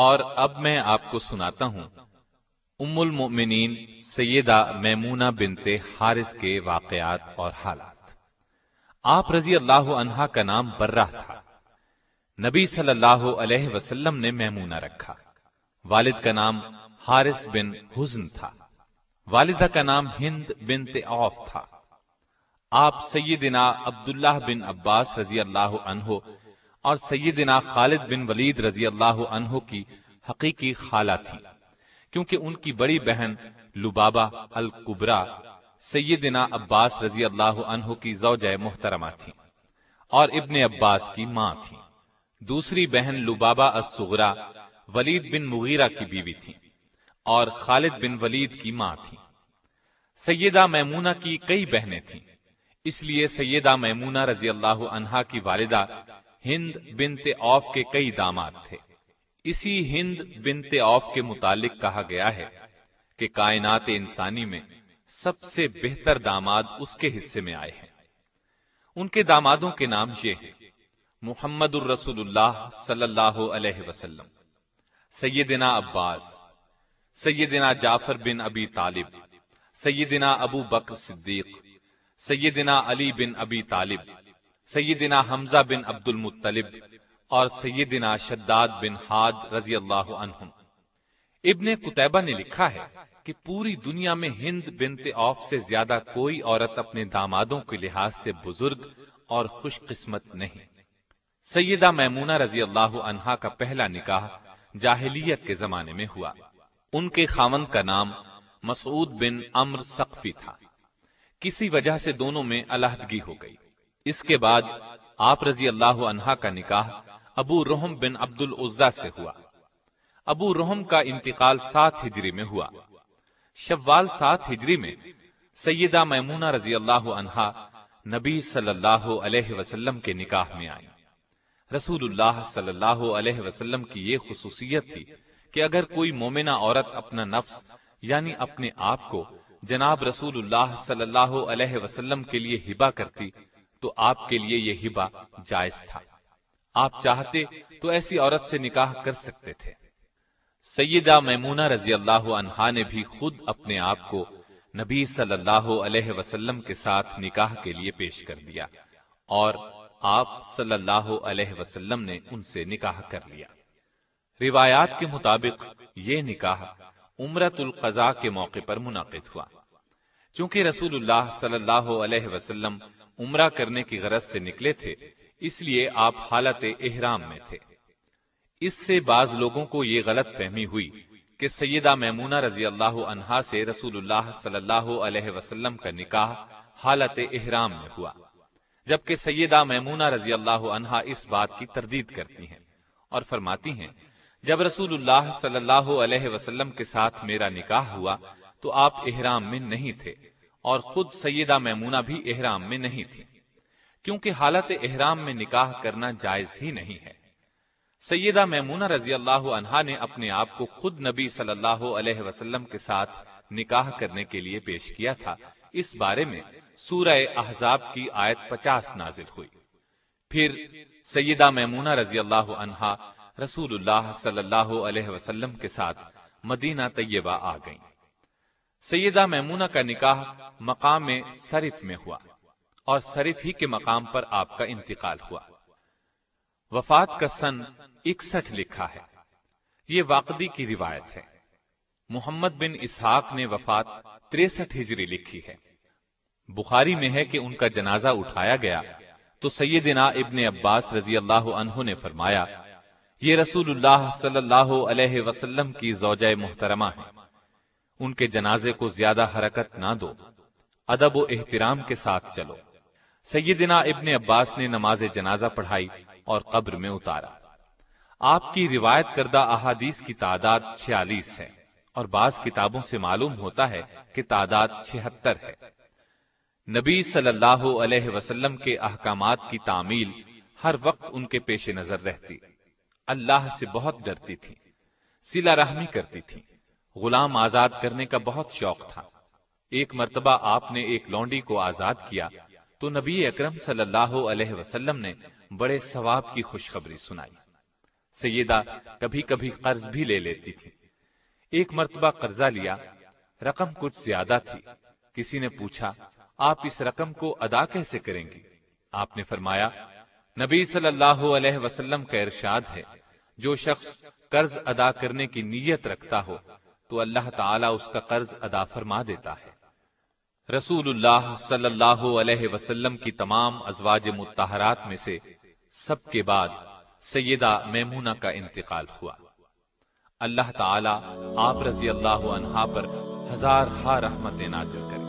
और अब मैं आपको सुनाता हूँ उम्मुल मोमिन सैदा मैमूना बिनते हारिस के वाकयात और हालात आप रजी अल्लाह अनहा का नाम बर्रा था नबी सल्लल्लाहु अलैहि वसल्लम ने मैमूना रखा वालिद का नाम हारिस बिन हुजन था वालिदा का नाम हिंद बिन तेफ था आप सैदिना अब्दुल्लाह बिन अब्बास रजी अल्लाह अनहो और सैदिना खालिद बिन वलीद रजी अल्लाह अनहो की हकीकी खाला थी क्योंकि उनकी बड़ी बहन लुबाबा अल कुबरा सैदिना अब्बास रजी अल्लाह अनहो की जौज मोहतरमा थी और इबन अब्बास की माँ थी दूसरी बहन लुबाबा असुगरा वलीद बिन मुगीरा की बीवी थी और खालिद बिन वलीद की माँ थी सैदा मैमूना की कई बहनें थीं इसलिए सैदा मैमूना रजी अल्लाह अनहा की वालिदा हिंद बिनते औफ के कई दामाद थे इसी हिंद बिनते औफ के मुतालिक कहा गया है कि कायनात इंसानी में सबसे बेहतर दामाद उसके हिस्से में आए हैं उनके दामादों के नाम ये हैं मोहम्मद रसूलुल्लाह सल्लल्लाहु अलैहि वसल्लम सैयदिना अब्बास सैयदिना जाफर बिन अबी तालिब सैयदिना अबू बकर सिद्दीक सैयदिना अली बिन अबी तालिब सैदिना हमजा बिन अब्दुल मुतलिब और सैदिना शद्दाद बिन हाद रजी अल्लाह इबन कुतैबा ने लिखा है कि पूरी दुनिया में हिंद बिनते औफ से ज्यादा कोई औरत अपने दामादों के लिहाज से बुजुर्ग और खुशकिस्मत नहीं सैदा मैमूना रजी अल्लाह अनहा का पहला निकाह जाहिलियत के जमाने में हुआ उनके खावंद का नाम मसूद बिन अम्र सख्फी था किसी वजह से दोनों में अलहदगी हो गई इसके बाद आप रजी अल्लाह अनहा का निकाह अबू रोहम बिन अब्दुल उज्जा से हुआ अबू रोहम का इंतकाल सात हिजरी में हुआ शव्वाल सात हिजरी में सैयदा मैमूना रजी अल्लाह अनहा नबी सल्लल्लाहु अलैहि वसल्लम के निकाह में आई रसूलुल्लाह सल्लल्लाहु अलैहि वसल्लम की ये खसूसियत थी कि अगर कोई मोमिना औरत अपना नफ्स यानी अपने आप को जनाब रसूलुल्लाह सल्लल्लाहु अलैहि वसल्लम के लिए हिबा करती तो आपके लिए यह हिबा जायज था आप चाहते तो ऐसी औरत से निकाह कर सकते थे सैयदा मैमूना रजी अल्लाह अनहा ने भी खुद अपने आप को नबी सल्लल्लाहु अलैहि वसल्लम के साथ निकाह के लिए पेश कर दिया और आप सल्लल्लाहु अलैहि वसल्लम ने उनसे निकाह कर लिया रिवायात के मुताबिक ये निकाह उमरतुल कजा के मौके पर मुनद हुआ चूंकि रसूलुल्लाह सल्लल्लाहु अलैहि वसल्लम उमरा करने की गरज से निकले थे इसलिए आप हालत एहराम में थे इससे बाज लोगों को यह गलत फहमी हुई कि सैदा मैमूना रजी अल्लाह से रसूल सल्लल्लाहु वसल्लम का निकाह हालत एहराम में हुआ जबकि सैदा मैमूना रजी अल्लाह इस बात की तरदीद करती हैं और फरमाती हैं जब रसूल सल्लल्लाहु अलैहि के साथ मेरा निकाह हुआ तो आप एहराम में नहीं थे और खुद सैदा मैमूना भी एहराम में नहीं थी क्योंकि हालत एहराम में निकाह करना जायज ही नहीं है सैदा मैमूना रजी अल्लाह अनहा ने अपने आप को खुद नबी सल्लल्लाहु अलैहि वसल्लम के साथ निकाह करने के लिए पेश किया था इस बारे में सूरह अहजाब की आयत 50 नाजिल हुई फिर सैदा मैमूना रजी अल्लाह अनहा रसूलुल्लाह सल्लल्लाहु अलैहि वसल्लम के साथ मदीना तय्यबा आ गईं। सैदा ममूना का निकाह मकाम में शरीफ में हुआ और शरीफ ही के मकाम पर आपका इंतकाल हुआ वफात का सन इकसठ लिखा है ये वाकदी की रिवायत है मोहम्मद बिन इसहाक ने वफात तिरसठ हिजरी लिखी है बुखारी में है कि उनका जनाजा उठाया गया तो सैदिना इबन अब्बास रजी अल्लाह ने फरमाया ये रसूल सल्लल्लाहु की जोजा मोहतरमा है उनके जनाजे को ज्यादा हरकत ना दो अदब एहतराम के साथ चलो सैदिना इबन अब्बास ने नमाज जनाजा पढ़ाई और कब्र में उतारा आपकी रिवायत करदा अहादीस की तादाद छियालीस है और बाज किताबों से मालूम होता है कि तादाद छिहत्तर है नबी सल्लल्लाहु अलैहि वसल्लम के अहकाम की तामील हर वक्त उनके पेश नजर रहती अल्लाह से बहुत डरती थी सिला रहमी करती थी गुलाम आजाद करने का बहुत शौक था एक मरतबा आपने एक लौंडी को आजाद किया तो नबी अक्रम सल्लल्लाहु ने बड़े सवाब की खुशखबरी सुनाई सैदा कभी कभी कर्ज भी ले लेती थी एक मरतबा कर्जा लिया रकम कुछ ज्यादा थी किसी ने पूछा आप इस रकम को अदा कैसे करेंगी आपने फरमाया नबी सल्लल्लाहु अलैहि वसल्लम का इरशाद है जो शख्स कर्ज अदा करने की नीयत रखता हो तो अल्लाह ताला उसका कर्ज अदा फरमा देता है रसूलुल्लाह सल्लल्लाहु अलैहि वसल्लम की तमाम अजवाज मुतहरात में से सबके बाद सैदा मेमूना का इंतकाल हुआ अल्लाह ताला आप रजी अल्लाह पर हजार हा रहमत नाजिल करें